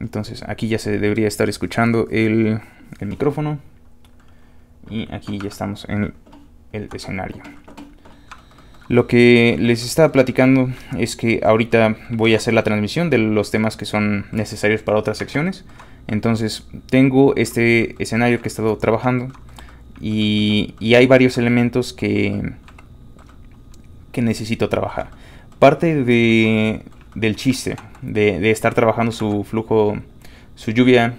Entonces aquí ya se debería estar escuchando el, micrófono. Y aquí ya estamos en el escenario. Lo que les estaba platicando es que ahorita voy a hacer la transmisión de los temas que son necesarios para otras secciones. Entonces tengo este escenario que he estado trabajando y, y hay varios elementos que, que necesito trabajar. Parte de, del chiste, de, estar trabajando su flujo, su lluvia,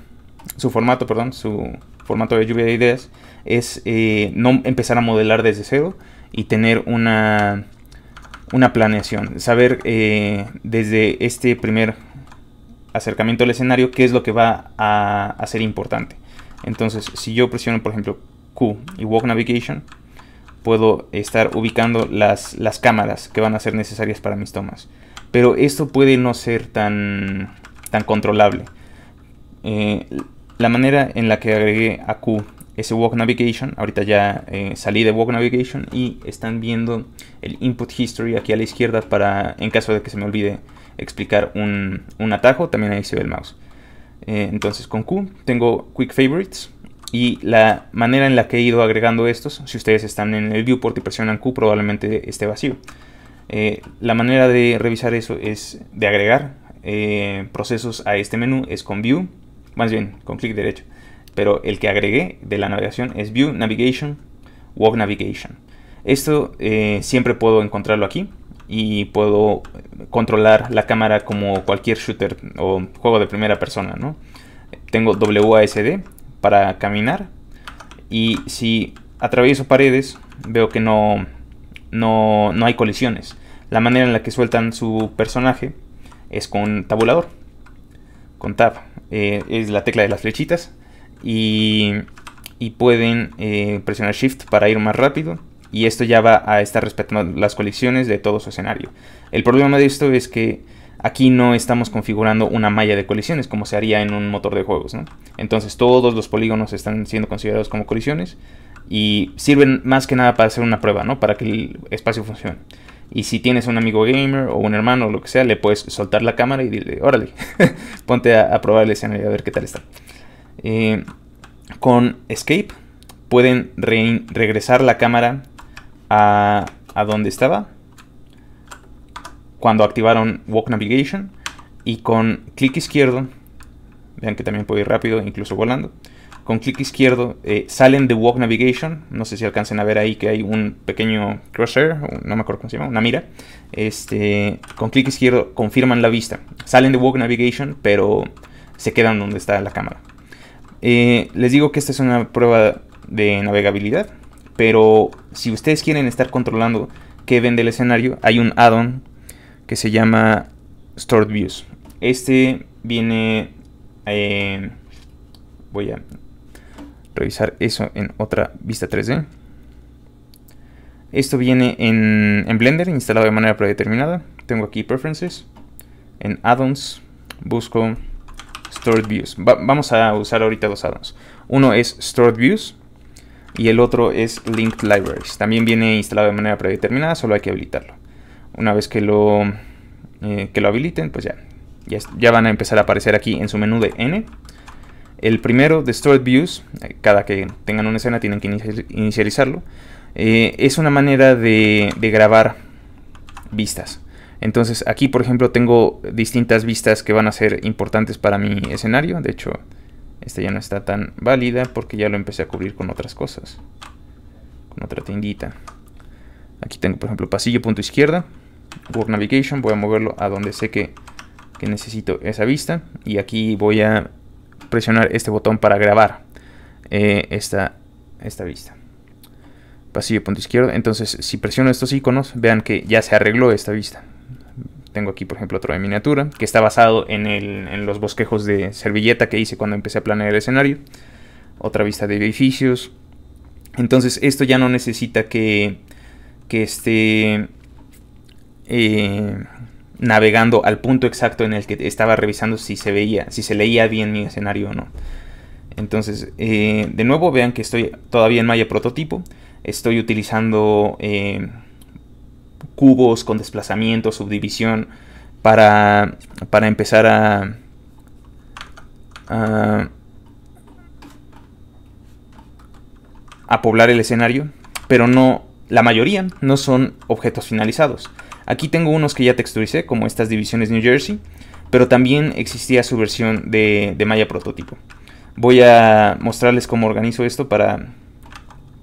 su formato, perdón, su formato de lluvia de ideas, es eh, no empezar a modelar desde cero y tener una, una planeación, saber eh, desde este primer acercamiento al escenario qué es lo que va a, a ser importante. Entonces, si yo presiono, por ejemplo, Q y Walk Navigation, puedo estar ubicando las, las cámaras que van a ser necesarias para mis tomas. Pero esto puede no ser tan, tan controlable. Eh, la manera en la que agregué a Q ese Walk Navigation, ahorita ya eh, salí de Walk Navigation y están viendo el Input History aquí a la izquierda para, en caso de que se me olvide explicar un, atajo, también ahí se ve el mouse. Eh, entonces con Q tengo Quick Favorites y la manera en la que he ido agregando estos, si ustedes están en el viewport y presionan Q probablemente esté vacío. Eh, la manera de revisar eso es de agregar eh, procesos a este menú es con View, más bien con clic derecho. Pero el que agregué de la navegación es View Navigation, Walk Navigation. Esto eh, siempre puedo encontrarlo aquí y puedo controlar la cámara como cualquier shooter o juego de primera persona. ¿no? Tengo WASD para caminar y si atravieso paredes veo que no, no, no hay colisiones. La manera en la que sueltan su personaje es con tabulador, con tab, eh, es la tecla de las flechitas y, pueden eh, presionar shift para ir más rápido y esto ya va a estar respetando las colisiones de todo su escenario. El problema de esto es que aquí no estamos configurando una malla de colisiones como se haría en un motor de juegos. Entonces todos los polígonos están siendo considerados como colisiones y sirven más que nada para hacer una prueba, ¿no? para que el espacio funcione. Y si tienes un amigo gamer o un hermano o lo que sea, le puedes soltar la cámara y dile, órale, ponte a, probar el escenario a ver qué tal está. Eh, con Escape pueden regresar la cámara a, donde estaba cuando activaron Walk Navigation. Y con clic izquierdo, vean que también puedo ir rápido, incluso volando, con clic izquierdo eh, salen de Walk Navigation. No sé si alcancen a ver ahí que hay un pequeño crosshair, no me acuerdo cómo se llama, una mira. Este, con clic izquierdo confirman la vista. Salen de Walk Navigation, pero se quedan donde está la cámara. Eh, les digo que esta es una prueba de navegabilidad, pero si ustedes quieren estar controlando qué ven del escenario, hay un add-on que se llama Stored Views. Este viene... Eh, voy a revisar eso en otra vista 3D. Esto viene en, Blender, instalado de manera predeterminada. Tengo aquí Preferences, en addons busco Stored Views. vamos a usar ahorita dos addons Uno es Stored Views y el otro es Linked Libraries. También viene instalado de manera predeterminada, solo hay que habilitarlo. Una vez que lo, eh, que lo habiliten, pues ya, ya, ya van a empezar a aparecer aquí en su menú de N el primero, Destroyed Views, eh, cada que tengan una escena tienen que inicializarlo, eh, es una manera de, grabar vistas. Entonces aquí, por ejemplo, tengo distintas vistas que van a ser importantes para mi escenario. De hecho, esta ya no está tan válida porque ya lo empecé a cubrir con otras cosas. Con otra tendita Aquí tengo, por ejemplo, pasillo punto izquierda. Work Navigation. Voy a moverlo a donde sé que necesito esa vista. Y aquí voy a presionar este botón para grabar eh, esta, esta vista. Pasillo punto izquierdo. Entonces, si presiono estos iconos, vean que ya se arregló esta vista. Tengo aquí, por ejemplo, otra de miniatura, que está basado en, los bosquejos de servilleta que hice cuando empecé a planear el escenario. Otra vista de edificios. Entonces, esto ya no necesita que, que esté eh, navegando al punto exacto en el que estaba revisando si se veía, si se leía bien mi escenario o no. Entonces, eh, de nuevo, vean que estoy todavía en Maya prototipo. Estoy utilizando eh, cubos con desplazamiento, subdivisión, para, empezar a, a, a poblar el escenario. Pero no, la mayoría no son objetos finalizados. Aquí tengo unos que ya texturicé, como estas divisiones New Jersey, pero también existía su versión de, de prototipo. Voy a mostrarles cómo organizo esto para,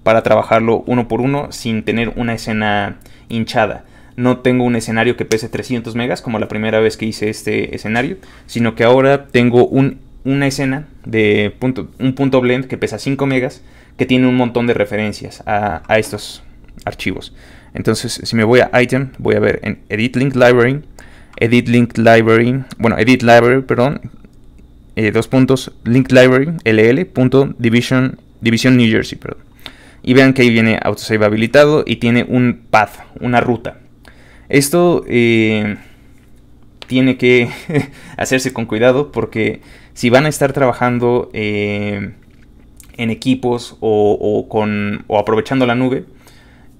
para trabajarlo uno por uno sin tener una escena hinchada. No tengo un escenario que pese 300 megas como la primera vez que hice este escenario, sino que ahora tengo una escena de punto, un punto blend que pesa 5 megas que tiene un montón de referencias a, a estos archivos. Entonces, si me voy a Item, voy a ver en Edit Link Library, Edit Link Library, bueno, Edit Library, perdón, eh, dos puntos, Link Library, LL, punto, Division, New Jersey, perdón. Y vean que ahí viene Autosave habilitado y tiene un path, una ruta. Esto eh, tiene que hacerse con cuidado porque si van a estar trabajando eh, en equipos con, o aprovechando la nube,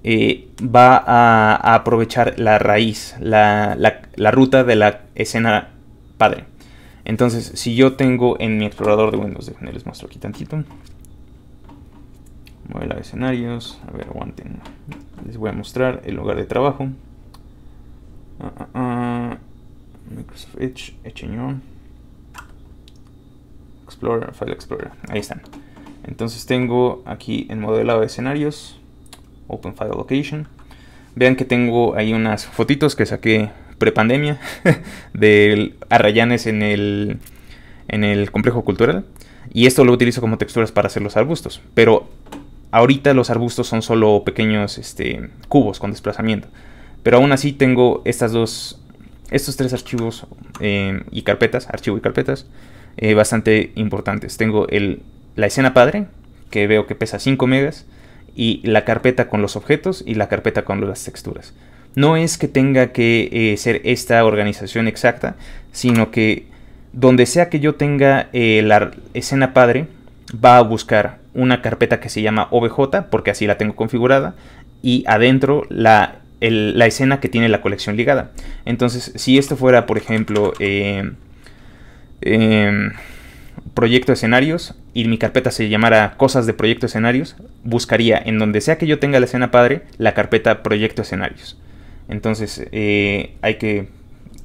eh, va a, aprovechar la raíz, la, la, ruta de la escena padre. Entonces, si yo tengo en mi explorador de Windows, déjenme les muestro aquí tantito. Modelado de escenarios, a ver, aguanten. Les voy a mostrar el lugar de trabajo. Ah, ah, ah. Microsoft Edge, Edge Explorer, File Explorer, ahí están. Entonces tengo aquí el modelado de escenarios, Open File Location. Vean que tengo ahí unas fotitos que saqué prepandemia de arrayanes en el, en el complejo cultural. Y esto lo utilizo como texturas para hacer los arbustos. Pero ahorita los arbustos son solo pequeños este, cubos con desplazamiento. Pero aún así tengo estas dos, estos tres archivos eh, y carpetas, archivo y carpetas, eh, bastante importantes. Tengo el, la escena padre, que veo que pesa 5 megas y la carpeta con los objetos y la carpeta con las texturas. No es que tenga que eh, ser esta organización exacta, sino que donde sea que yo tenga eh, la escena padre, va a buscar una carpeta que se llama OBJ, porque así la tengo configurada, y adentro la, la escena que tiene la colección ligada. Entonces, si esto fuera, por ejemplo, eh, em, proyecto escenarios y mi carpeta se llamara cosas de proyecto escenarios, buscaría en donde sea que yo tenga la escena padre la carpeta proyecto escenarios. Entonces eh, hay que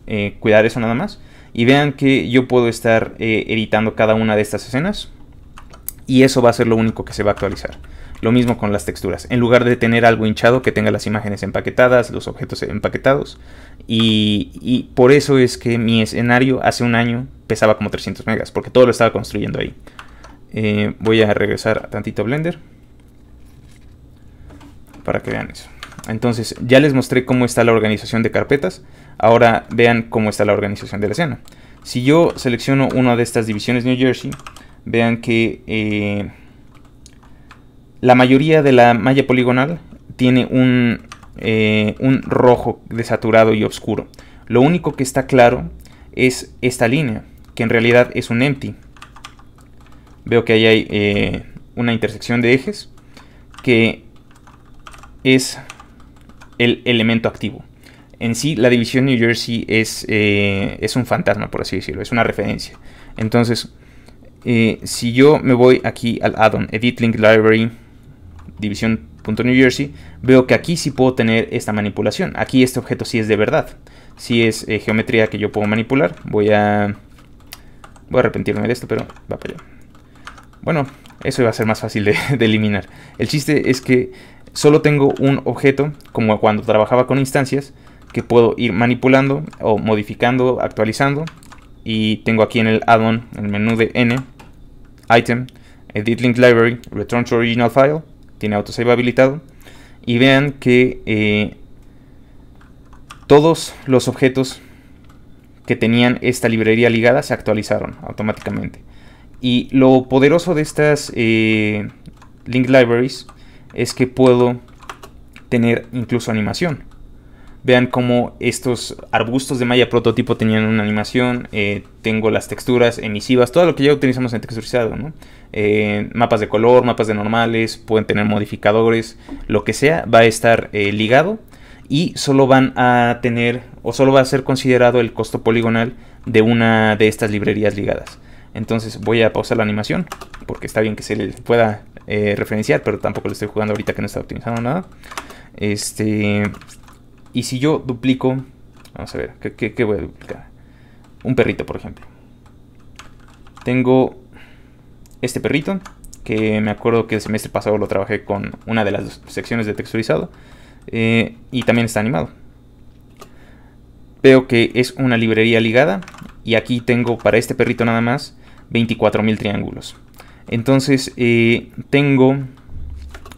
eh, cuidar eso nada más. Y vean que yo puedo estar eh, editando cada una de estas escenas y eso va a ser lo único que se va a actualizar. Lo mismo con las texturas. En lugar de tener algo hinchado, que tenga las imágenes empaquetadas, los objetos empaquetados. Y, por eso es que mi escenario hace un año pesaba como 300 megas, porque todo lo estaba construyendo ahí. Eh, voy a regresar tantito a Blender para que vean eso. Entonces ya les mostré cómo está la organización de carpetas. Ahora vean cómo está la organización de la escena. Si yo selecciono una de estas divisiones New Jersey, vean que eh, la mayoría de la malla poligonal tiene un, eh, un rojo desaturado y oscuro. Lo único que está claro es esta línea, que en realidad es un empty. Veo que ahí hay eh, una intersección de ejes que es el elemento activo. En sí, la división New Jersey es, eh, es un fantasma, por así decirlo, es una referencia. Entonces, si yo me voy aquí al addon, Edit Link Library, New jersey, veo que aquí sí puedo tener esta manipulación. Aquí este objeto sí es de verdad. Si es eh, geometría que yo puedo manipular. Voy a... Voy a arrepentirme de esto, pero va para allá. Bueno, eso iba a ser más fácil de, eliminar. El chiste es que solo tengo un objeto, como cuando trabajaba con instancias, que puedo ir manipulando o modificando, actualizando. Y tengo aquí en el add-on, el menú de N, Item, Edit Link Library, Return to Original File, tiene autosave habilitado. Y vean que eh, todos los objetos que tenían esta librería ligada se actualizaron automáticamente. Y lo poderoso de estas eh, link libraries es que puedo tener incluso animación. Vean cómo estos arbustos de malla prototipo tenían una animación. Eh, tengo las texturas emisivas, todo lo que ya utilizamos en texturizado, eh, mapas de color, mapas de normales, pueden tener modificadores, lo que sea, va a estar eh, ligado y solo van a tener o solo va a ser considerado el costo poligonal de una de estas librerías ligadas. Entonces voy a pausar la animación porque está bien que se le pueda referenciar, pero tampoco lo estoy jugando ahorita que no está optimizando nada. Este y si yo duplico, vamos a ver, ¿qué, voy a duplicar? Un perrito, por ejemplo. Tengo este perrito, que me acuerdo que el semestre pasado lo trabajé con una de las secciones de texturizado. Eh, y también está animado. Veo que es una librería ligada y aquí tengo para este perrito nada más 24.000 triángulos. Entonces eh, tengo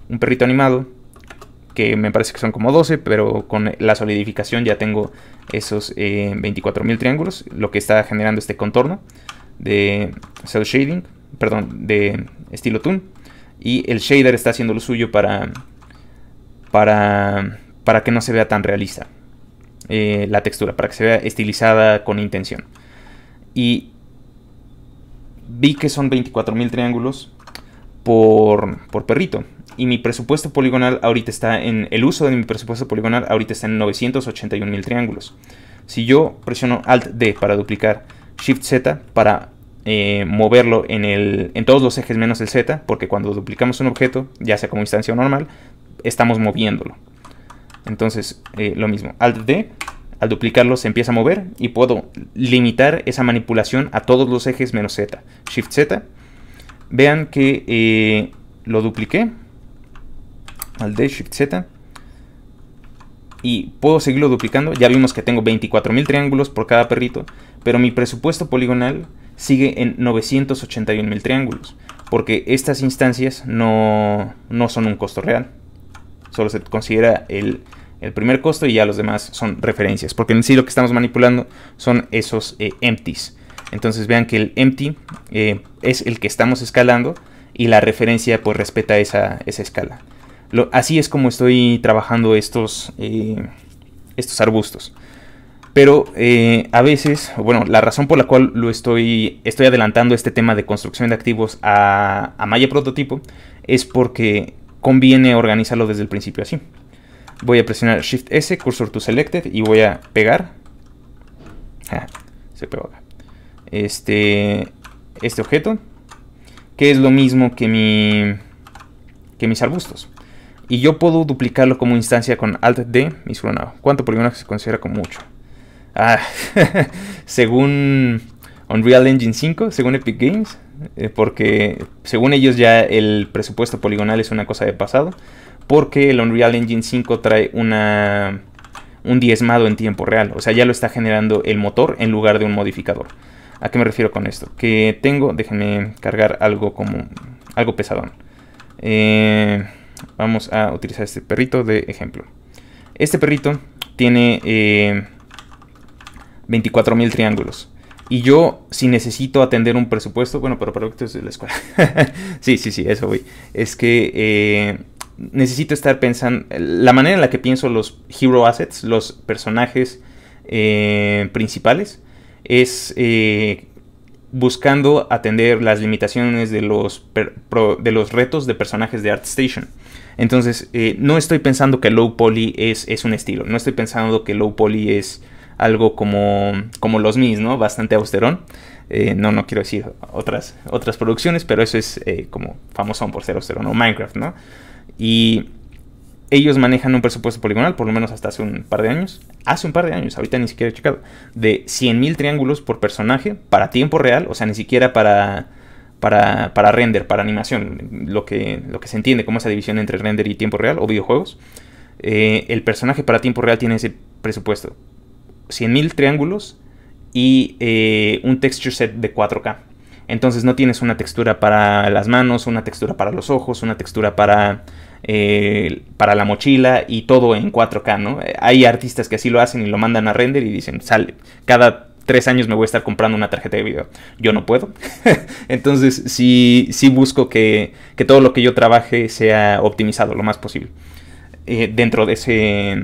un perrito animado que me parece que son como 12, pero con la solidificación ya tengo esos eh, 24.000 triángulos, lo que está generando este contorno de cel shading, perdón, de estilo toon. Y el shader está haciendo lo suyo para, para, para que no se vea tan realista eh, la textura, para que se vea estilizada con intención. Y vi que son 24.000 triángulos por, por perrito y mi presupuesto poligonal ahorita está en, el uso de mi presupuesto poligonal ahorita está en 981 mil triángulos. Si yo presiono Alt D para duplicar, Shift Z para eh, moverlo en, el, en todos los ejes menos el Z, porque cuando duplicamos un objeto, ya sea como instancia o normal, estamos moviéndolo. Entonces, eh, lo mismo, Alt D, al duplicarlo se empieza a mover y puedo limitar esa manipulación a todos los ejes menos Z. Shift Z, vean que eh, lo dupliqué, al D, Shift Z. Y puedo seguirlo duplicando. Ya vimos que tengo 24.000 triángulos por cada perrito. Pero mi presupuesto poligonal sigue en 981.000 triángulos. Porque estas instancias no, son un costo real. Solo se considera el primer costo y ya los demás son referencias. Porque en sí lo que estamos manipulando son esos eh, empties. Entonces vean que el empty eh, es el que estamos escalando y la referencia pues respeta esa escala así es como estoy trabajando estos, eh, estos arbustos. Pero eh, a veces, bueno, la razón por la cual lo estoy, estoy adelantando este tema de construcción de activos a, Maya prototipo es porque conviene organizarlo desde el principio así. Voy a presionar Shift S, cursor to selected y voy a pegar. Ah, se pegó Este, este objeto, que es lo mismo que mi que mis arbustos. Y yo puedo duplicarlo como instancia con Alt D y ¿Cuánto polígono se considera como mucho? Ah, según Unreal Engine 5, según Epic Games, eh, porque según ellos ya el presupuesto poligonal es una cosa de pasado, porque el Unreal Engine 5 trae una un diezmado en tiempo real, o sea, ya lo está generando el motor en lugar de un modificador. ¿A qué me refiero con esto? Que tengo, déjenme cargar algo como algo pesadón. Eh Vamos a utilizar este perrito de ejemplo. Este perrito tiene eh, 24.000 triángulos. Y yo, si necesito atender un presupuesto, bueno, pero para proyectos de la escuela. sí, sí, sí, eso voy. Es que eh, necesito estar pensando. La manera en la que pienso los hero assets, los personajes eh, principales, es eh, buscando atender las limitaciones de los, de los retos de personajes de ArtStation. Entonces, eh, no estoy pensando que low poly es, un estilo, no estoy pensando que low poly es algo como, como los mis, ¿no? Bastante austerón. Eh, no, no quiero decir otras, otras producciones, pero eso es eh, como famosón por ser austerón, o Minecraft, ¿no? Y ellos manejan un presupuesto poligonal, por lo menos hasta hace un par de años, hace un par de años, ahorita ni siquiera he checado, de 100.000 triángulos por personaje para tiempo real, o sea, ni siquiera para, para, para render, para animación, lo que, lo que se entiende como esa división entre render y tiempo real o videojuegos. Eh, el personaje para tiempo real tiene ese presupuesto. 100.000 triángulos y eh, un texture set de 4K. Entonces no tienes una textura para las manos, una textura para los ojos, una textura para eh, para la mochila y todo en 4K, ¿no? Hay artistas que así lo hacen y lo mandan a render y dicen, sale, cada tres años me voy a estar comprando una tarjeta de video. Yo no puedo. Entonces sí, busco que, todo lo que yo trabaje sea optimizado lo más posible. Eh, dentro de ese.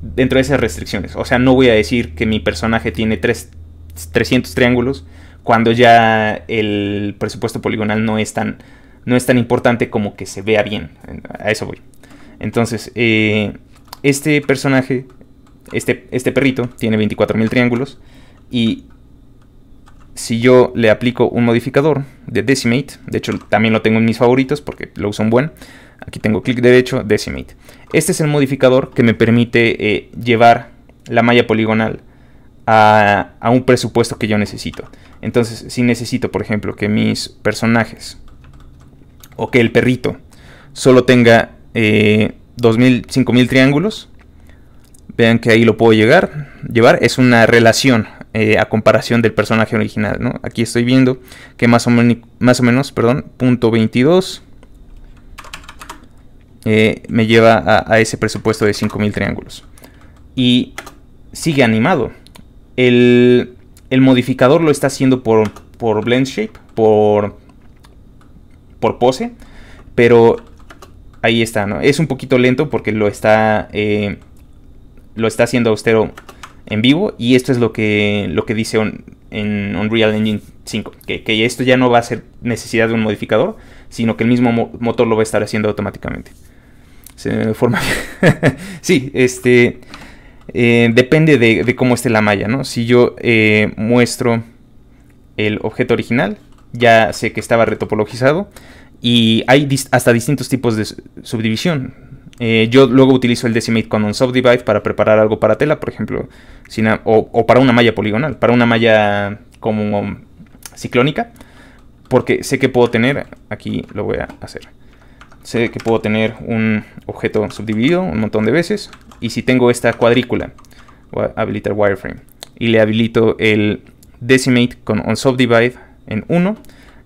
Dentro de esas restricciones. O sea, no voy a decir que mi personaje tiene 300 triángulos. Cuando ya el presupuesto poligonal no es tan no es tan importante como que se vea bien. A eso voy. Entonces, eh, este personaje, este, este perrito, tiene 24.000 triángulos. Y si yo le aplico un modificador de Decimate, de hecho también lo tengo en mis favoritos porque lo uso un buen. Aquí tengo clic derecho, Decimate. Este es el modificador que me permite eh, llevar la malla poligonal a, a un presupuesto que yo necesito. Entonces, si necesito, por ejemplo, que mis personajes o que el perrito solo tenga 2000, eh, 5000 triángulos. Vean que ahí lo puedo llegar, llevar. Es una relación eh, a comparación del personaje original. ¿no? Aquí estoy viendo que más o, más o menos, perdón, punto 22 eh, me lleva a, ese presupuesto de 5000 triángulos. Y sigue animado. El, modificador lo está haciendo por, por blend shape, por por pose, pero ahí está, ¿no? Es un poquito lento porque lo está, eh, lo está haciendo austero en vivo y esto es lo que, lo que dice en Unreal Engine 5, que, esto ya no va a ser necesidad de un modificador, sino que el mismo motor lo va a estar haciendo automáticamente. Se forma sí, este... Eh, depende de, cómo esté la malla, ¿no? Si yo eh, muestro el objeto original, ya sé que estaba retopologizado y hay hasta distintos tipos de subdivisión. Eh, yo luego utilizo el Decimate con un Subdivide para preparar algo para tela, por ejemplo, o, o, para una malla poligonal, para una malla como ciclónica, porque sé que puedo tener, aquí lo voy a hacer, sé que puedo tener un objeto subdividido un montón de veces, y si tengo esta cuadrícula, voy a habilitar wireframe, y le habilito el Decimate con un Subdivide en 1,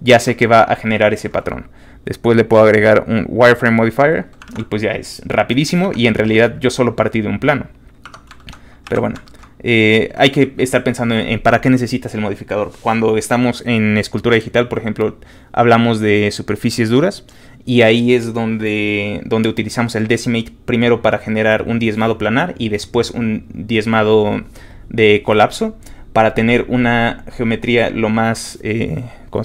ya sé que va a generar ese patrón. Después le puedo agregar un wireframe modifier y pues ya es rapidísimo y en realidad yo solo partí de un plano. Pero bueno, eh, hay que estar pensando en, para qué necesitas el modificador. Cuando estamos en escultura digital, por ejemplo, hablamos de superficies duras y ahí es donde, donde utilizamos el decimate primero para generar un diezmado planar y después un diezmado de colapso para tener una geometría lo más, eh,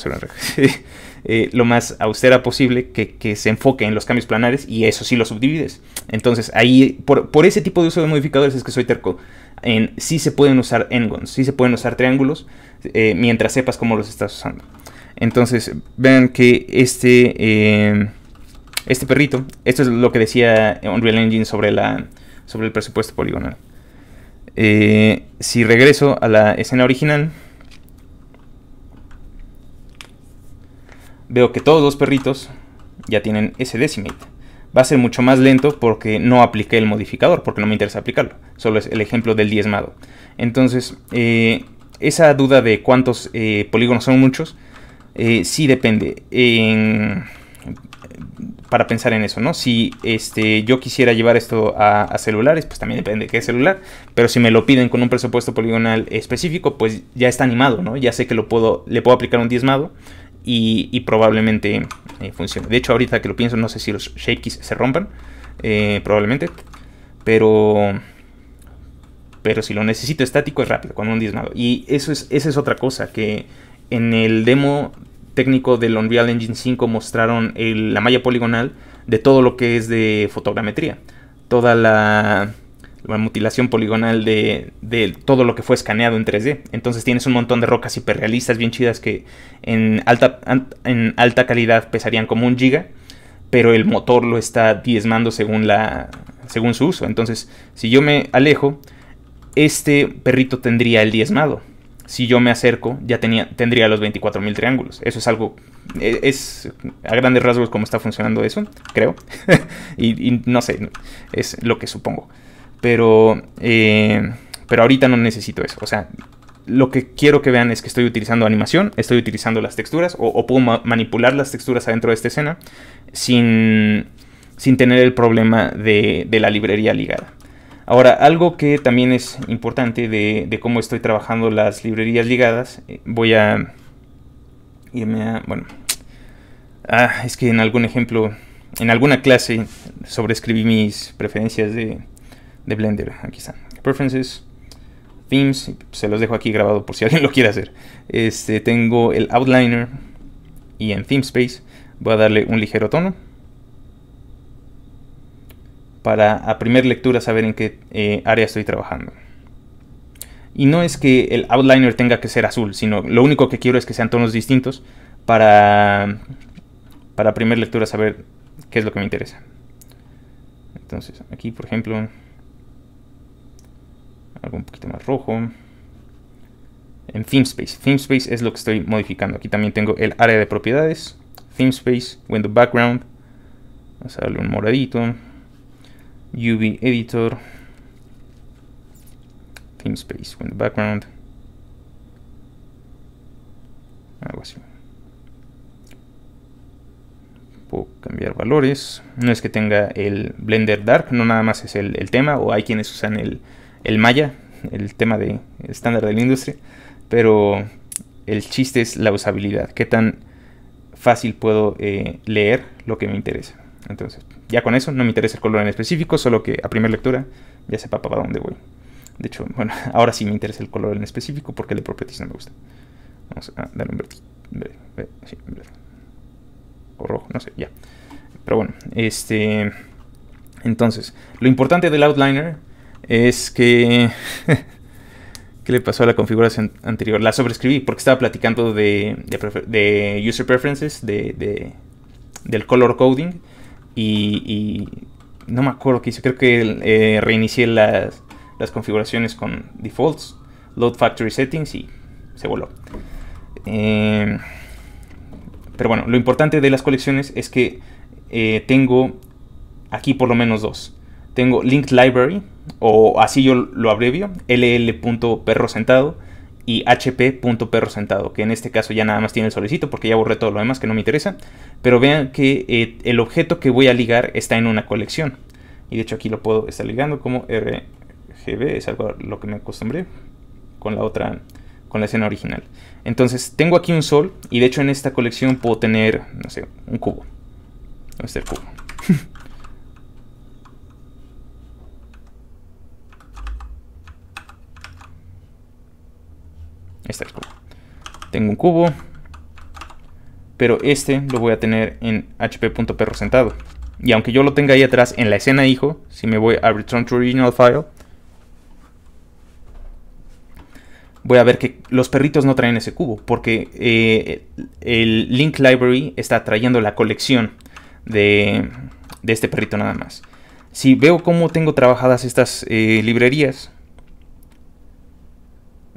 eh, lo más austera posible que, se enfoque en los cambios planares y eso sí lo subdivides. Entonces ahí, por, ese tipo de uso de modificadores es que soy terco. En, sí se pueden usar n-gons, sí se pueden usar triángulos eh, mientras sepas cómo los estás usando. Entonces vean que este, em, este perrito, esto es lo que decía Unreal Engine sobre, la, sobre el presupuesto poligonal. Eh, si regreso a la escena original, veo que todos los perritos ya tienen ese decimate. Va a ser mucho más lento porque no apliqué el modificador, porque no me interesa aplicarlo. Solo es el ejemplo del diezmado. Entonces, eh, esa duda de cuántos eh, polígonos son muchos, sí depende. En para pensar en eso, ¿no? Si este, yo quisiera llevar esto a, celulares, pues también depende de qué celular, pero si me lo piden con un presupuesto poligonal específico, pues ya está animado, ¿no? Ya sé que lo puedo, le puedo aplicar un diezmado y, probablemente eh, funcione. De hecho, ahorita que lo pienso, no sé si los shakies se rompan, eh, probablemente, pero... Pero si lo necesito estático es rápido, con un diezmado. Y eso es, esa es otra cosa, que en el demo técnico del Unreal Engine 5 mostraron el, la malla poligonal de todo lo que es de fotogrametría. Toda la, mutilación poligonal de, de, todo lo que fue escaneado en 3D. Entonces tienes un montón de rocas hiperrealistas bien chidas que en alta, en alta calidad pesarían como un giga, pero el motor lo está diezmando según, la, según su uso. Entonces, si yo me alejo, este perrito tendría el diezmado si yo me acerco, ya tendría los 24.000 triángulos. Eso es algo, e, es, a grandes rasgos cómo está funcionando eso, creo. y, no sé, es lo que supongo. Pero, eh, pero ahorita no necesito eso. O sea, lo que quiero que vean es que estoy utilizando animación, estoy utilizando las texturas, o, puedo manipular las texturas adentro de esta escena sin, sin tener el problema de la librería ligada. Ahora, algo que también es importante de, cómo estoy trabajando las librerías ligadas, eh, voy a irme a... bueno... Ah, es que en algún ejemplo, en alguna clase sobreescribí mis preferencias de, Blender. Aquí están. Preferences, themes, se los dejo aquí grabado por si alguien lo quiere hacer. Este, tengo el outliner y en theme space voy a darle un ligero tono para a primer lectura saber en qué eh, área estoy trabajando. Y no es que el outliner tenga que ser azul, sino lo único que quiero es que sean tonos distintos para, para primer lectura saber qué es lo que me interesa. Entonces aquí por ejemplo algo un poquito más rojo. En ThemeSpace. Space es lo que estoy modificando. Aquí también tengo el área de propiedades. Space, Window Background. Vamos a darle un moradito. UV editor, theme space background, algo así. Puedo cambiar valores. No es que tenga el Blender Dark, no nada más es el, tema, o hay quienes usan el, el Maya, el tema de estándar de la industria, pero el chiste es la usabilidad, qué tan fácil puedo eh, leer lo que me interesa. Entonces, ya con eso, no me interesa el color en específico, solo que a primera lectura ya sepa para dónde voy. De hecho, bueno, ahora sí me interesa el color en específico porque el de properties no me gusta. Vamos a darle un verde, O rojo, no sé, ya. Pero bueno, este... Entonces, lo importante del outliner es que... ¿Qué le pasó a la configuración anterior? La sobrescribí porque estaba platicando de, user preferences, del color coding y, no me acuerdo qué hice, creo que eh, reinicié las, configuraciones con defaults, load factory settings y se voló. Eh, pero bueno, lo importante de las colecciones es que eh, tengo aquí por lo menos dos. Tengo linked library, o así yo lo abrevio, ll.perro sentado y sentado que en este caso ya nada más tiene el solicito porque ya borré todo lo demás que no me interesa, pero vean que eh, el objeto que voy a ligar está en una colección. Y de hecho aquí lo puedo estar ligando como RGB, es algo a lo que me acostumbré con la otra, con la escena original. Entonces tengo aquí un sol y de hecho en esta colección puedo tener, no sé, un cubo. Este cubo? Este tengo un cubo, pero este lo voy a tener en hp.perro sentado. Y aunque yo lo tenga ahí atrás en la escena hijo, si me voy a return to original file, voy a ver que los perritos no traen ese cubo, porque eh, el link library está trayendo la colección de, este perrito nada más. Si veo cómo tengo trabajadas estas eh, librerías,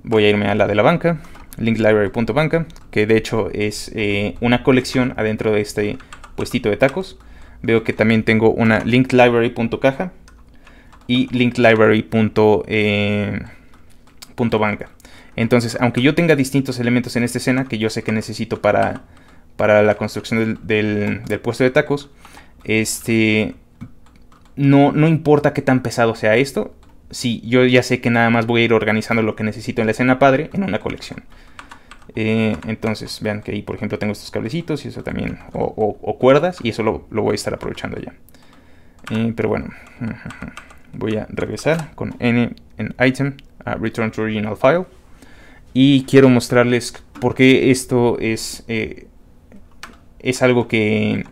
voy a irme a la de la banca, linklibrary.banca, que de hecho es eh, una colección adentro de este puestito de tacos. Veo que también tengo una linklibrary.caja y linklibrary.banca. Eh, Entonces, aunque yo tenga distintos elementos en esta escena, que yo sé que necesito para, para la construcción del, puesto de tacos, este, no, no importa qué tan pesado sea esto, sí, yo ya sé que nada más voy a ir organizando lo que necesito en la escena padre en una colección. Eh, entonces, vean que ahí, por ejemplo, tengo estos cablecitos y eso también, o, cuerdas, y eso lo, voy a estar aprovechando ya. Eh, pero bueno, voy a regresar con N en item, a return to original file, y quiero mostrarles por qué esto es, eh, es algo que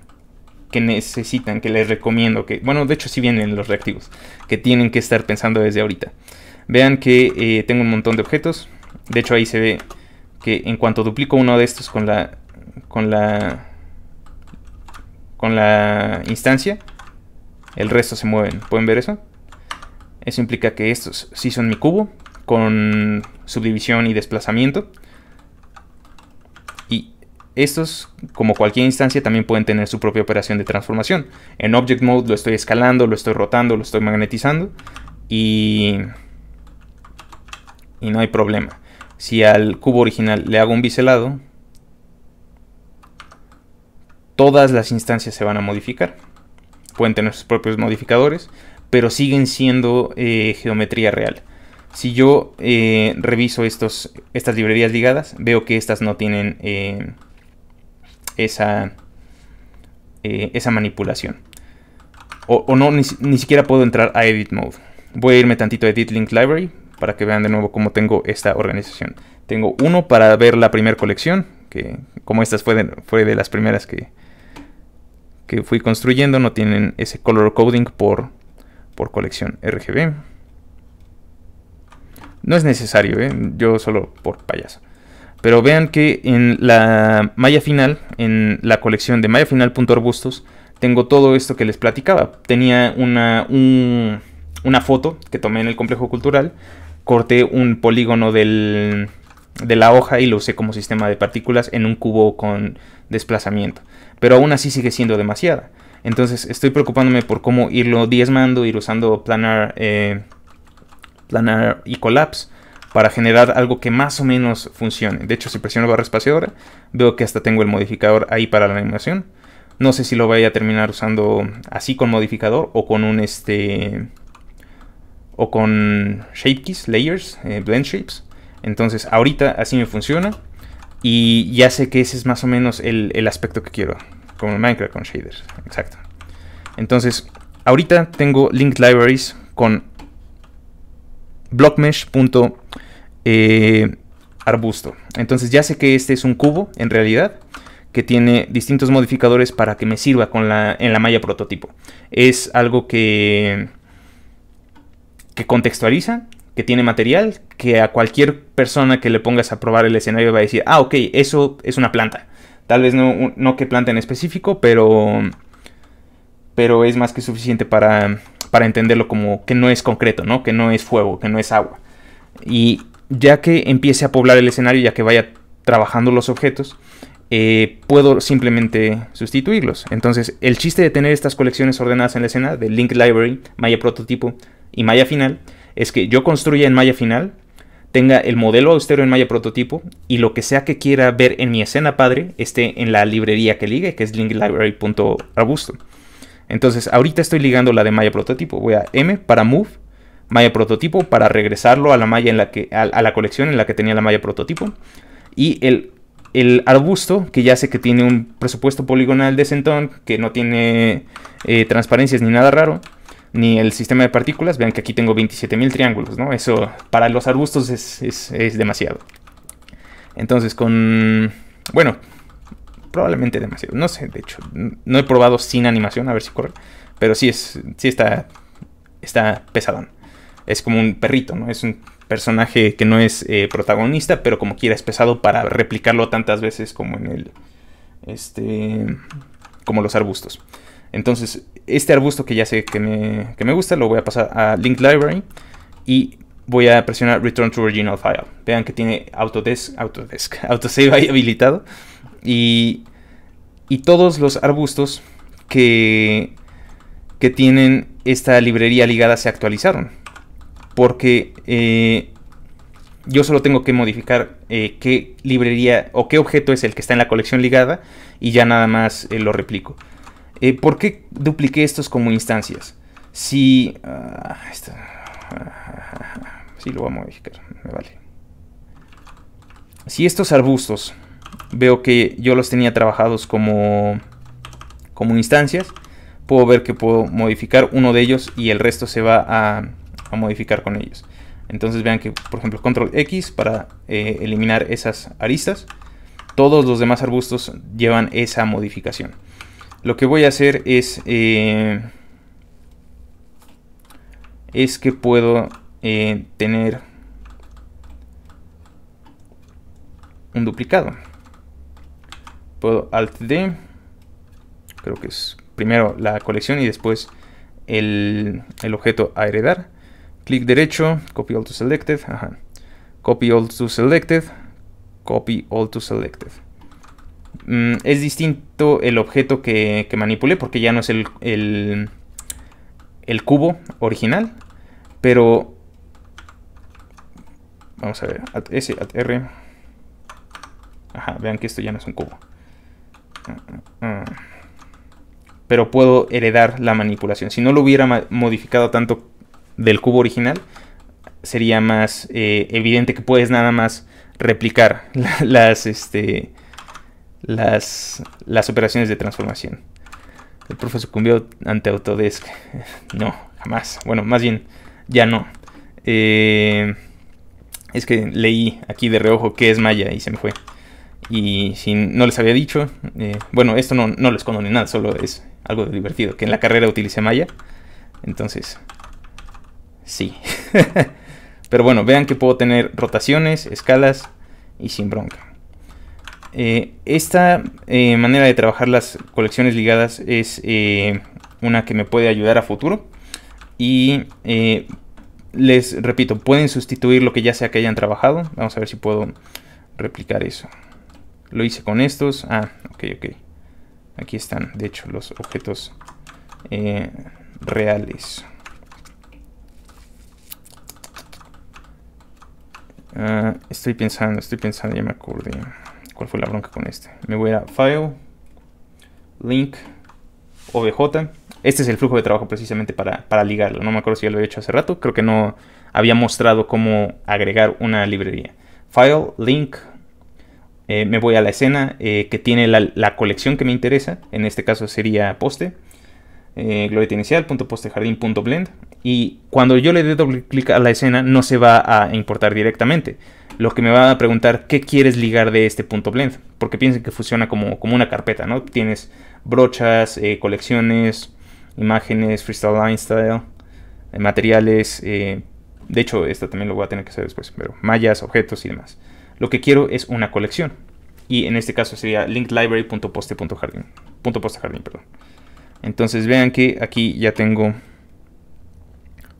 que necesitan, que les recomiendo, que, bueno, de hecho sí vienen los reactivos, que tienen que estar pensando desde ahorita. Vean que eh, tengo un montón de objetos, de hecho ahí se ve que en cuanto duplico uno de estos con la, con la, con la instancia, el resto se mueven, ¿pueden ver eso? Eso implica que estos sí son mi cubo, con subdivisión y desplazamiento. Estos, como cualquier instancia, también pueden tener su propia operación de transformación. En Object Mode lo estoy escalando, lo estoy rotando, lo estoy magnetizando y, y no hay problema. Si al cubo original le hago un biselado, todas las instancias se van a modificar. Pueden tener sus propios modificadores, pero siguen siendo eh, geometría real. Si yo eh, reviso estos, estas librerías ligadas, veo que estas no tienen... Eh, esa, eh, esa manipulación. O, no, ni, siquiera puedo entrar a Edit Mode. Voy a irme tantito a Edit Link Library para que vean de nuevo cómo tengo esta organización. Tengo uno para ver la primera colección, que como estas fue de, fue de las primeras que, que fui construyendo, no tienen ese color coding por, por colección RGB. No es necesario, ¿eh? yo solo por payaso. Pero vean que en la malla final, en la colección de mayafinal.arbustos, tengo todo esto que les platicaba. Tenía una, una foto que tomé en el complejo cultural, corté un polígono de la hoja y lo usé como sistema de partículas en un cubo con desplazamiento. Pero aún así sigue siendo demasiada. Entonces estoy preocupándome por cómo irlo diezmando, ir usando planar, eh, planar y collapse para generar algo que más o menos funcione. De hecho, si presiono barra espaciadora, veo que hasta tengo el modificador ahí para la animación. No sé si lo voy a terminar usando así con modificador o con un este o con shape keys, layers, eh, blend shapes. Entonces, ahorita así me funciona y ya sé que ese es más o menos el, el aspecto que quiero, como Minecraft con shaders, exacto. Entonces, ahorita tengo linked libraries con blockmesh.com eh, arbusto. Entonces ya sé que este es un cubo, en realidad, que tiene distintos modificadores para que me sirva con la, en la malla prototipo. Es algo que, que contextualiza, que tiene material, que a cualquier persona que le pongas a probar el escenario va a decir, ah, ok, eso es una planta. Tal vez no, no que planta en específico, pero, pero es más que suficiente para, para entenderlo como que no es concreto, ¿no? Que no es fuego, que no es agua. Y ya que empiece a poblar el escenario, ya que vaya trabajando los objetos, eh, puedo simplemente sustituirlos. Entonces, el chiste de tener estas colecciones ordenadas en la escena, de Link Library, Maya Prototipo y Maya Final, es que yo construya en Maya Final, tenga el modelo austero en Maya Prototipo y lo que sea que quiera ver en mi escena padre esté en la librería que ligue, que es linklibrary.arbusto. Entonces, ahorita estoy ligando la de Maya Prototipo. Voy a M para Move malla prototipo para regresarlo a la malla en la que a, la colección en la que tenía la malla prototipo y el, arbusto que ya sé que tiene un presupuesto poligonal de centón que no tiene eh, transparencias ni nada raro ni el sistema de partículas vean que aquí tengo 27.000 triángulos no eso para los arbustos es, demasiado entonces con bueno probablemente demasiado no sé de hecho no he probado sin animación a ver si corre pero sí es sí está está pesadón es como un perrito, ¿no? Es un personaje que no es eh, protagonista, pero como quiera es pesado para replicarlo tantas veces como en el... Este... como los arbustos. Entonces, este arbusto que ya sé que me, gusta, lo voy a pasar a Link Library y voy a presionar Return to Original File. Vean que tiene Autodesk, Autodesk, Autosave ahí habilitado. Y, y todos los arbustos que, que tienen esta librería ligada se actualizaron porque eh, yo solo tengo que modificar eh, qué librería o qué objeto es el que está en la colección ligada y ya nada más eh, lo replico. ¿Por qué dupliqué estos como instancias? Si... Ah, lo voy a modificar, me vale. Si estos arbustos veo que yo los tenía trabajados como, como instancias, puedo ver que puedo modificar uno de ellos y el resto se va a a modificar con ellos. Entonces vean que, por ejemplo, control X para eh, eliminar esas aristas. Todos los demás arbustos llevan esa modificación. Lo que voy a hacer es... Eh, es que puedo eh, tener un duplicado. Puedo Alt D. Creo que es primero la colección y después el, el objeto a heredar clic derecho, copy all to selected, ajá. copy all to selected, copy all to selected. Mm, es distinto el objeto que, que manipulé porque ya no es el, cubo original, pero vamos a ver, at S, R. vean que esto ya no es un cubo. Mm, mm, pero puedo heredar la manipulación. Si no lo hubiera modificado tanto del cubo original, sería más eh, evidente que puedes nada más replicar las, este, las, las operaciones de transformación. El profe sucumbió ante Autodesk. No, jamás. Bueno, más bien, ya no. Eh, es que leí aquí de reojo que es Maya y se me fue. Y si no les había dicho, eh, bueno, esto no, les conoce nada, solo es algo divertido, que en la carrera utilice Maya. Entonces, Sí. Pero bueno, vean que puedo tener rotaciones, escalas y sin bronca. Eh, esta eh, manera de trabajar las colecciones ligadas es eh, una que me puede ayudar a futuro. Y les repito, pueden sustituir lo que ya sea que hayan trabajado. Vamos a ver si puedo replicar eso. Lo hice con estos. Ah, ok, ok. Aquí están, de hecho, los objetos reales. Ah, estoy pensando, estoy pensando, ya me acordé. ¿Cuál fue la bronca con este? Me voy a File, Link, OBJ. Este es el flujo de trabajo precisamente para, para ligarlo. No me acuerdo si ya lo he hecho hace rato. Creo que no había mostrado cómo agregar una librería. File, Link, eh, me voy a la escena eh, que tiene la, la, colección que me interesa, en este caso sería poste, eh, glorieta inicial, Y cuando yo le dé doble clic a la escena, no se va a importar directamente. Lo que me va a preguntar, ¿qué quieres ligar de este punto blend? Porque piensen que funciona como, una carpeta, ¿no? Tienes brochas, eh, colecciones, imágenes, freestyle line style, eh, materiales. Eh, de hecho, esta también lo voy a tener que hacer después, pero mallas, objetos y demás. Lo que quiero es una colección. Y en este caso sería linklibrary.poste.jardín. Punto perdón. Entonces vean que aquí ya tengo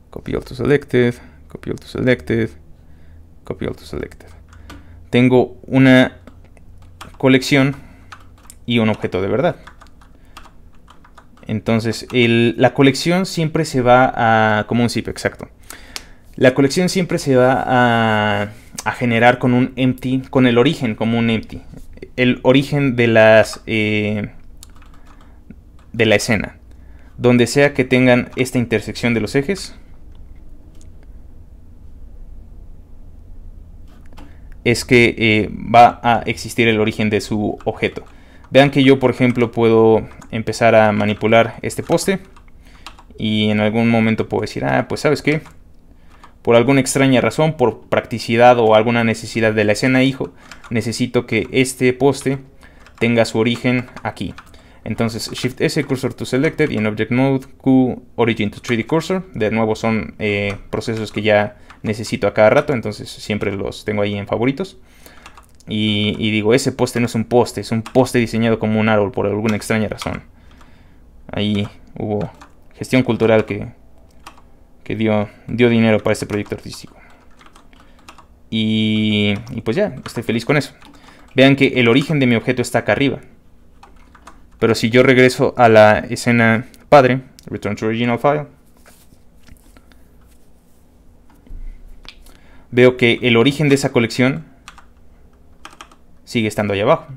copy all to selected, copy all to selected, copy all to selected. Tengo una colección y un objeto de verdad. Entonces, la colección siempre se va a... como un zip, exacto. La colección siempre se va a, generar con un empty, con el origen como un empty. El origen de las... Eh, de la escena, donde sea que tengan esta intersección de los ejes. es que eh, va a existir el origen de su objeto. Vean que yo, por ejemplo, puedo empezar a manipular este poste y en algún momento puedo decir, ah, pues sabes qué, por alguna extraña razón, por practicidad o alguna necesidad de la escena hijo, necesito que este poste tenga su origen aquí. Entonces Shift S, Cursor to Selected y en Object Mode Q, Origin to 3D Cursor. De nuevo son eh, procesos que ya necesito a cada rato, entonces siempre los tengo ahí en favoritos. Y, digo, ese poste no es un poste, es un poste diseñado como un árbol por alguna extraña razón. Ahí hubo gestión cultural que, que dio, dio dinero para este proyecto artístico. Y, y pues ya, estoy feliz con eso. Vean que el origen de mi objeto está acá arriba. Pero si yo regreso a la escena padre, return to original file, veo que el origen de esa colección sigue estando ahí abajo.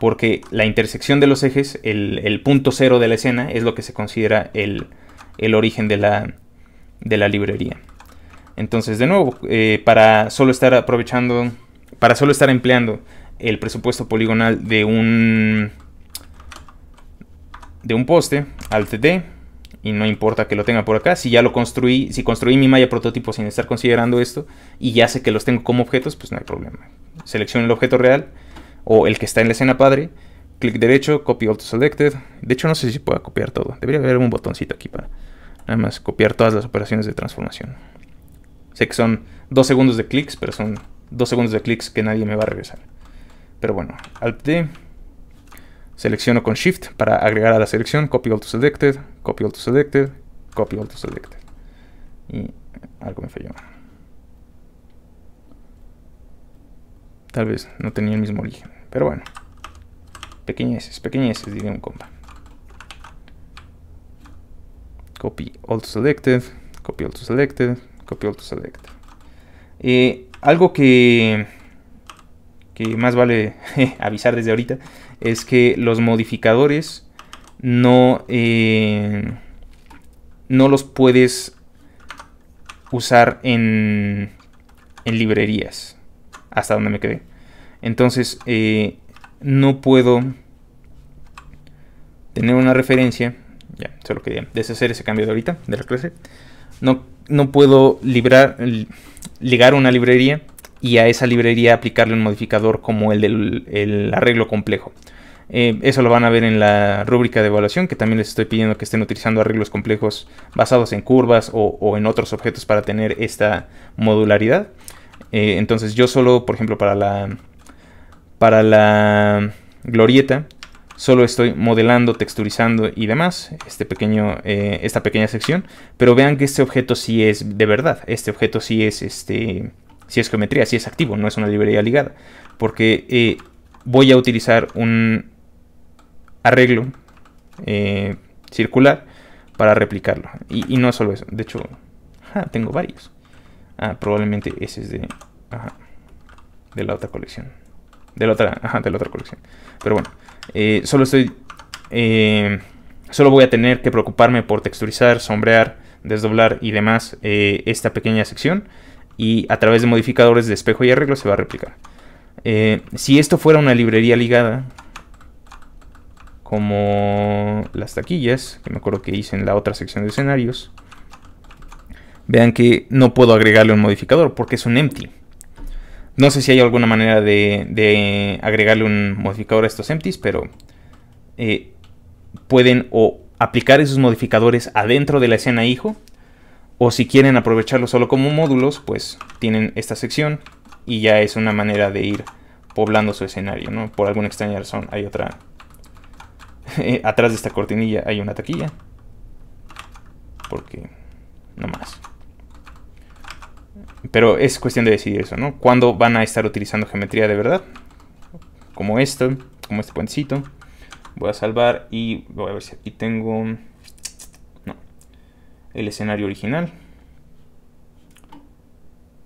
Porque la intersección de los ejes, el, punto cero de la escena, es lo que se considera el, origen de la, de la librería. Entonces, de nuevo, eh, para solo estar aprovechando, para solo estar empleando el presupuesto poligonal de un de un poste, alt D, y no importa que lo tenga por acá. Si ya lo construí, si construí mi malla prototipo sin estar considerando esto y ya sé que los tengo como objetos, pues no hay problema. Selecciono el objeto real o el que está en la escena padre, clic derecho, copy all selected. De hecho no sé si pueda copiar todo. Debería haber un botoncito aquí para nada más copiar todas las operaciones de transformación. Sé que son dos segundos de clics, pero son dos segundos de clics que nadie me va a regresar. Pero bueno, alt D Selecciono con Shift para agregar a la selección. Copy all to selected, copy all to selected, copy all to selected. Y algo me falló. Tal vez no tenía el mismo origen. Pero bueno. pequeñas pequeñeces, diría un compa. Copy all selected, copy all to selected, copy all selected. Eh, algo que, que más vale avisar desde ahorita es que los modificadores no, eh, no los puedes usar en, librerías. Hasta donde me quedé. Entonces, eh, no puedo tener una referencia. Ya, solo quería deshacer ese cambio de ahorita, de la clase. No, no puedo ligar una librería y a esa librería aplicarle un modificador como el del arreglo complejo. Eh, eso lo van a ver en la rúbrica de evaluación, que también les estoy pidiendo que estén utilizando arreglos complejos basados en curvas o, en otros objetos para tener esta modularidad. Eh, entonces yo solo, por ejemplo, para la, para la glorieta, solo estoy modelando, texturizando y demás este pequeño, eh, esta pequeña sección. Pero vean que este objeto sí es de verdad, este objeto sí es este si es geometría, si es activo, no es una librería ligada, porque eh, voy a utilizar un arreglo eh, circular para replicarlo. Y, no solo eso, de hecho, tengo varios. Ah, probablemente ese es de, de la otra colección. De la otra, de la otra colección. Pero bueno, eh, solo estoy... solo voy a tener que preocuparme por texturizar, sombrear, desdoblar y demás esta pequeña sección y a través de modificadores de espejo y arreglo se va a replicar. Eh, si esto fuera una librería ligada, como las taquillas, que me acuerdo que hice en la otra sección de escenarios, vean que no puedo agregarle un modificador porque es un empty. No sé si hay alguna manera de, agregarle un modificador a estos empties, pero eh, pueden o aplicar esos modificadores adentro de la escena hijo o si quieren aprovecharlo solo como módulos, pues tienen esta sección y ya es una manera de ir poblando su escenario, ¿no? Por alguna extraña razón hay otra... Atrás de esta cortinilla hay una taquilla. Porque... No más. Pero es cuestión de decidir eso, ¿no? ¿Cuándo van a estar utilizando geometría de verdad? Como esto, como este puentecito. Voy a salvar y voy a ver si aquí tengo el escenario original.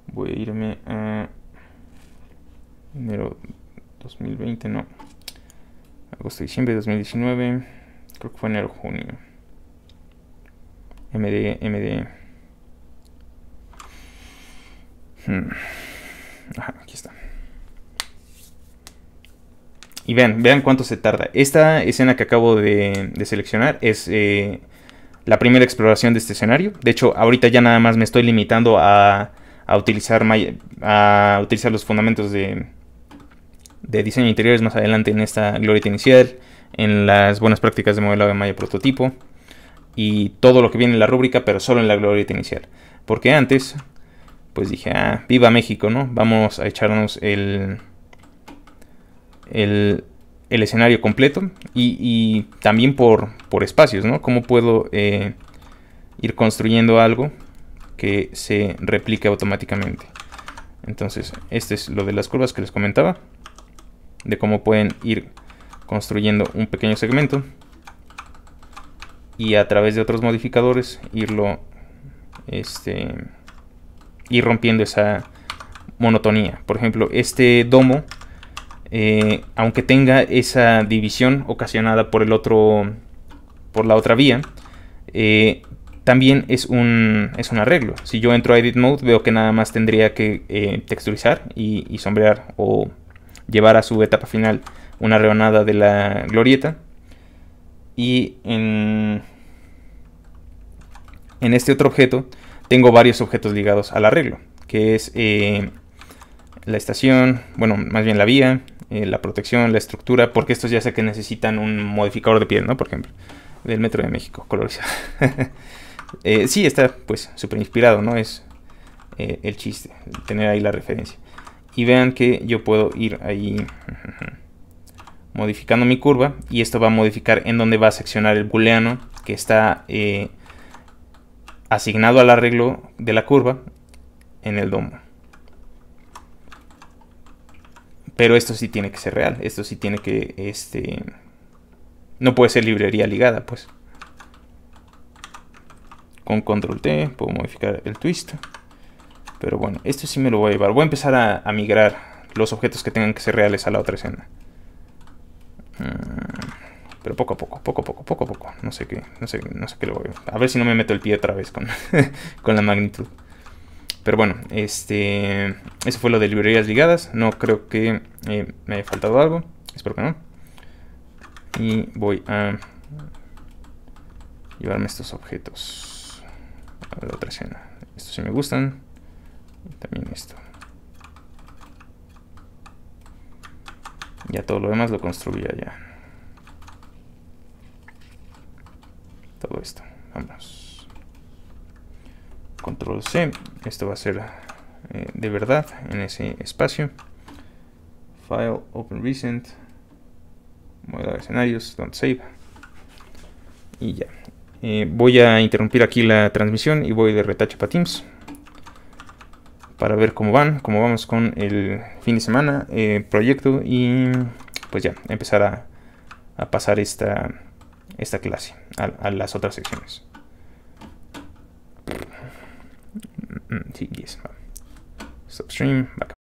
Voy a irme a enero 2020, no. Agosto, diciembre de 2019. Creo que fue enero, junio. MD, MD. Hmm. Ajá, aquí está. Y vean, vean cuánto se tarda. Esta escena que acabo de, seleccionar es eh, la primera exploración de este escenario. De hecho, ahorita ya nada más me estoy limitando a, a utilizar, a utilizar los fundamentos de, de diseño interiores más adelante en esta glorieta inicial, en las buenas prácticas de modelado de Maya prototipo y todo lo que viene en la rúbrica, pero solo en la glorieta inicial. Porque antes, pues dije, ah, viva México, ¿no? Vamos a echarnos el, el el escenario completo y, también por, por, espacios, ¿no? Cómo puedo eh, ir construyendo algo que se replique automáticamente. Entonces, este es lo de las curvas que les comentaba, de cómo pueden ir construyendo un pequeño segmento y a través de otros modificadores irlo este ir rompiendo esa monotonía. Por ejemplo, este domo eh, aunque tenga esa división ocasionada por el otro, por la otra vía, eh, también es un, es un arreglo. Si yo entro a Edit Mode, veo que nada más tendría que eh, texturizar y, sombrear o llevar a su etapa final una rebanada de la glorieta. Y en, en este otro objeto tengo varios objetos ligados al arreglo, que es la estación, bueno, más bien la vía, eh, la protección, la estructura, porque estos ya sé que necesitan un modificador de piel, ¿no? Por ejemplo, del Metro de México, colorizado. Eh, sí, está pues súper inspirado, ¿no? Es eh, el chiste, tener ahí la referencia. Y vean que yo puedo ir ahí modificando mi curva y esto va a modificar en dónde va a seccionar el booleano que está asignado al arreglo de la curva en el domo. Pero esto sí tiene que ser real, esto sí tiene que, este, no puede ser librería ligada, pues. Con control T puedo modificar el twist. Pero bueno, esto sí me lo voy a llevar. Voy a empezar a, migrar los objetos que tengan que ser reales a la otra escena. Mm, pero poco a poco, poco a poco, poco a poco. No sé qué, no sé, qué lo voy a... A ver si no me meto el pie otra vez con, con la magnitud. Pero bueno, este, eso fue lo de librerías ligadas. No creo que eh, me haya faltado algo. Espero que no. Y voy a llevarme estos objetos a la otra escena. Estos sí me gustan. Y también esto. Ya todo lo demás lo construía ya. Todo esto. Vamos control C. Esto va a ser eh, de verdad en ese espacio. File, Open Recent, Mueve escenarios, Don't Save. Y ya. Eh, voy a interrumpir aquí la transmisión y voy de retache para Teams. Para ver cómo van, cómo vamos con el fin de semana, eh, proyecto y pues ya, empezar a, pasar esta, esta clase a las otras secciones. mm, mm, mm TEs. Slipstream, back